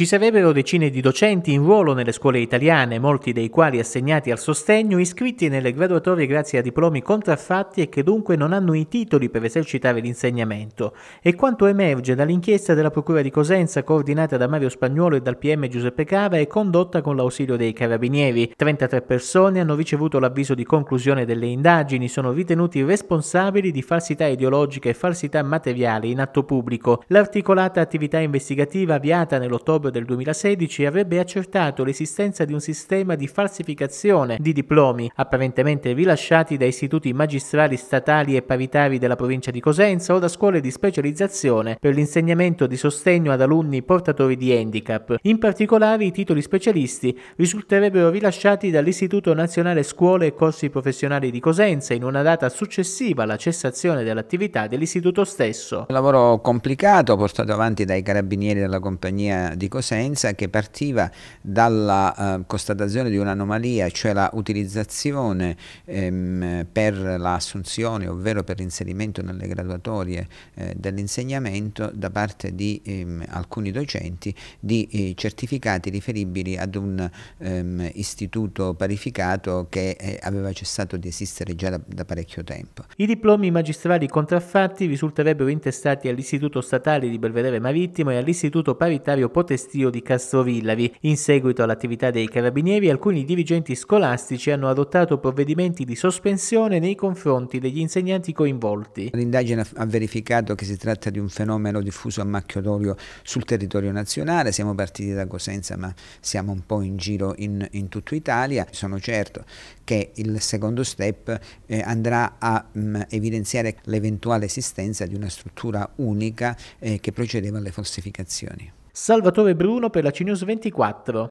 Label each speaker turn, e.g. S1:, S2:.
S1: Ci sarebbero decine di docenti in ruolo nelle scuole italiane, molti dei quali assegnati al sostegno, iscritti nelle graduatorie grazie a diplomi contraffatti e che dunque non hanno i titoli per esercitare l'insegnamento. E quanto emerge dall'inchiesta della Procura di Cosenza, coordinata da Mario Spagnuolo e dal PM Giuseppe Cava e condotta con l'ausilio dei carabinieri. 33 persone hanno ricevuto l'avviso di conclusione delle indagini, sono ritenuti responsabili di falsità ideologica e falsità materiali in atto pubblico. L'articolata attività investigativa avviata nell'ottobre 4 del 2016 avrebbe accertato l'esistenza di un sistema di falsificazione di diplomi apparentemente rilasciati da istituti magistrali statali e paritari della provincia di Cosenza o da scuole di specializzazione per l'insegnamento di sostegno ad alunni portatori di handicap. In particolare i titoli specialisti risulterebbero rilasciati dall'Istituto Nazionale Scuole e Corsi Professionali di Cosenza in una data successiva alla cessazione dell'attività dell'istituto stesso.
S2: Un lavoro complicato portato avanti dai carabinieri della compagnia di Cosenza Cosenza che partiva dalla eh, constatazione di un'anomalia, cioè la utilizzazione ehm, per l'assunzione, ovvero per l'inserimento nelle graduatorie eh, dell'insegnamento da parte di ehm, alcuni docenti di eh, certificati riferibili ad un ehm, istituto parificato che eh, aveva cessato di esistere già da, da parecchio tempo.
S1: I diplomi magistrali contraffatti risulterebbero intestati all'Istituto Statale di Belvedere Marittimo e all'Istituto Paritario Potestà postio di Castrovillavi. In seguito all'attività dei carabinieri, alcuni dirigenti scolastici hanno adottato provvedimenti di sospensione nei confronti degli insegnanti coinvolti. L'indagine ha verificato che si tratta di un fenomeno
S2: diffuso a macchio d'olio sul territorio nazionale. Siamo partiti da Cosenza, ma siamo un po' in giro in, in tutta Italia. Sono certo che il secondo step eh, andrà a mh, mm, evidenziare l'eventuale esistenza di una struttura unica eh, che procedeva alle falsificazioni.
S1: Salvatore Bruno per la CNews 24.